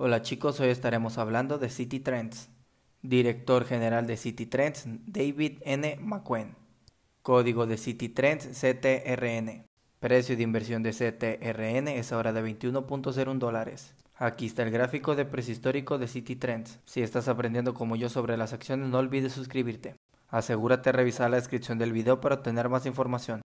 Hola chicos, hoy estaremos hablando de City Trends. Director General de City Trends, David N. McQueen. Código de City Trends, CTRN. Precio de inversión de CTRN es ahora de 21.01 dólares. Aquí está el gráfico de precio histórico de City Trends. Si estás aprendiendo como yo sobre las acciones, no olvides suscribirte. Asegúrate de revisar la descripción del video para obtener más información.